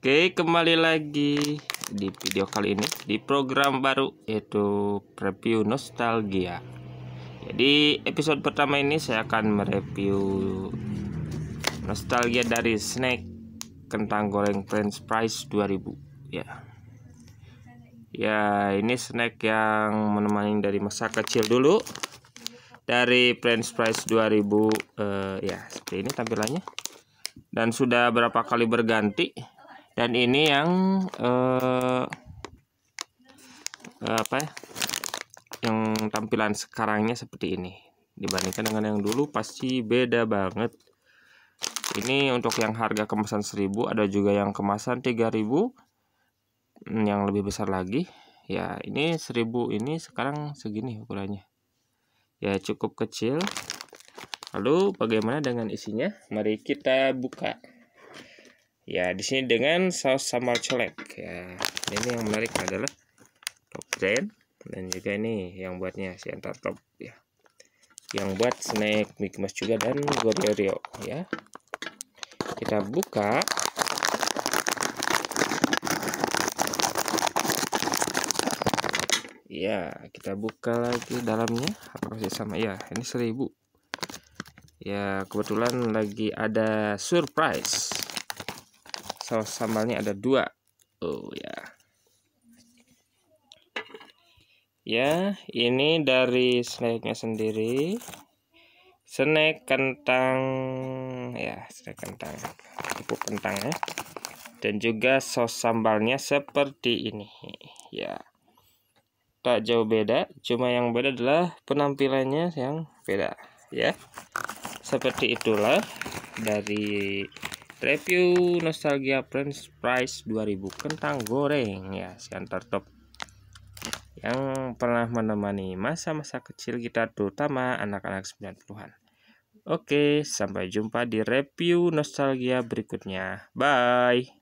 Oke, kembali lagi di video kali ini di program baru yaitu review nostalgia. Jadi, episode pertama ini saya akan mereview nostalgia dari snack kentang goreng French fries 2000 ya. Ya, ini snack yang menemani dari masa kecil dulu. Dari French fries 2000 uh, eh, ya, seperti ini tampilannya. Dan sudah berapa kali berganti dan ini yang uh, apa ya yang tampilan sekarangnya seperti ini dibandingkan dengan yang dulu pasti beda banget ini untuk yang harga kemasan 1000 ada juga yang kemasan 3000 hmm, yang lebih besar lagi ya ini 1000 ini sekarang segini ukurannya ya cukup kecil lalu bagaimana dengan isinya mari kita buka ya di sini dengan saus sambal colek ya ini yang menarik adalah top ten dan juga ini yang buatnya si antar top ya yang buat snack mikmas juga dan Gorio ya kita buka ya kita buka lagi dalamnya apa sih sama ya ini seribu ya kebetulan lagi ada surprise saus sambalnya ada dua oh ya ya ini dari snacknya sendiri snack kentang ya snack kentang pupuk kentang ya dan juga saus sambalnya seperti ini ya tak jauh beda cuma yang beda adalah penampilannya yang beda ya seperti itulah dari Review nostalgia Prince Price 2000 kentang goreng ya, sekian tertop yang pernah menemani masa-masa kecil kita terutama anak-anak 90-an. Oke, sampai jumpa di review nostalgia berikutnya. Bye.